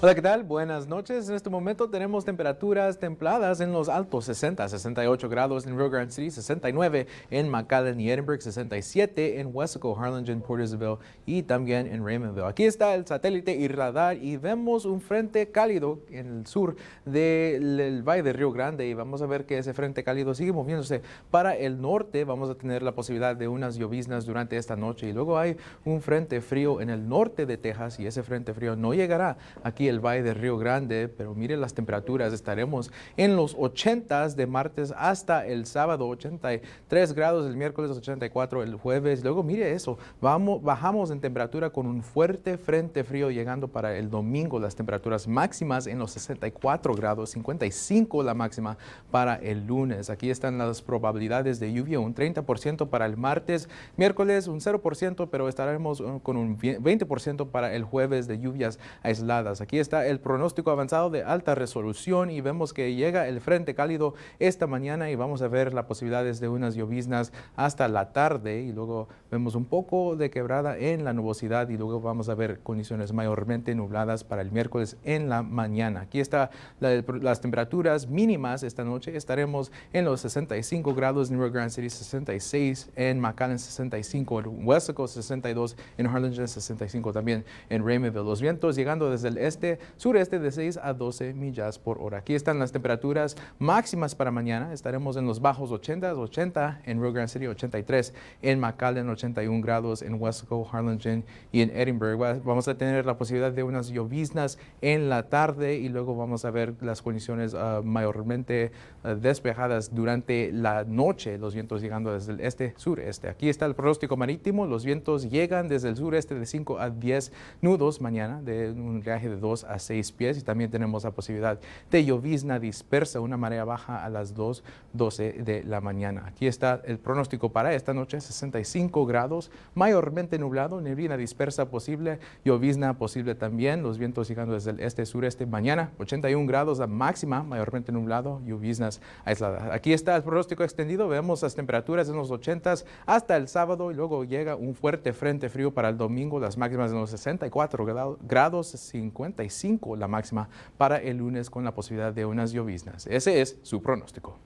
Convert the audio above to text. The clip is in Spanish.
Hola, ¿qué tal? Buenas noches. En este momento tenemos temperaturas templadas en los altos 60, 68 grados en Rio Grande City, 69 en McAllen y Edinburgh, 67 en Wesco, Harlingen, Isabel y también en Raymondville. Aquí está el satélite y radar y vemos un frente cálido en el sur del Valle de Río Grande y vamos a ver que ese frente cálido sigue moviéndose para el norte. Vamos a tener la posibilidad de unas lloviznas durante esta noche y luego hay un frente frío en el norte de Texas y ese frente frío no llegará aquí el Valle de Río Grande, pero mire las temperaturas, estaremos en los 80 de martes hasta el sábado, 83 grados el miércoles, 84 el jueves. Luego mire eso, vamos, bajamos en temperatura con un fuerte frente frío llegando para el domingo, las temperaturas máximas en los 64 grados, 55 la máxima para el lunes. Aquí están las probabilidades de lluvia, un 30% para el martes, miércoles un 0%, pero estaremos eh, con un 20% para el jueves de lluvias aisladas. Aquí está el pronóstico avanzado de alta resolución y vemos que llega el frente cálido esta mañana y vamos a ver las posibilidades de unas lloviznas hasta la tarde y luego vemos un poco de quebrada en la nubosidad y luego vamos a ver condiciones mayormente nubladas para el miércoles en la mañana. Aquí está las temperaturas mínimas esta noche. Estaremos en los 65 grados en York Grand City, 66 en McAllen, 65 en Wesco, 62 en Harlingen, 65 también en Raymondville. Los vientos llegando desde el este sureste de 6 a 12 millas por hora. Aquí están las temperaturas máximas para mañana. Estaremos en los bajos 80, 80 en Rio Grande City, 83 en McAllen, 81 grados en Wesco, Harlingen y en Edinburgh. Vamos a tener la posibilidad de unas lloviznas en la tarde y luego vamos a ver las condiciones ah, mayormente ah, despejadas durante la noche, los vientos llegando desde el este sureste. Aquí está el pronóstico marítimo, los vientos llegan desde el sureste de 5 a 10 nudos mañana de un viaje de 2 a 6 pies y también tenemos la posibilidad de llovizna dispersa, una marea baja a las 2, 12 de la mañana. Aquí está el pronóstico para esta noche, 65 grados, mayormente nublado, neblina dispersa posible, llovizna posible también, los vientos llegando desde el este-sureste mañana, 81 grados la máxima, mayormente nublado, lloviznas aisladas. Aquí está el pronóstico extendido, vemos las temperaturas en los 80 hasta el sábado y luego llega un fuerte frente frío para el domingo, las máximas en los 64 grados, 50 cinco la máxima para el lunes con la posibilidad de unas lloviznas. Ese es su pronóstico.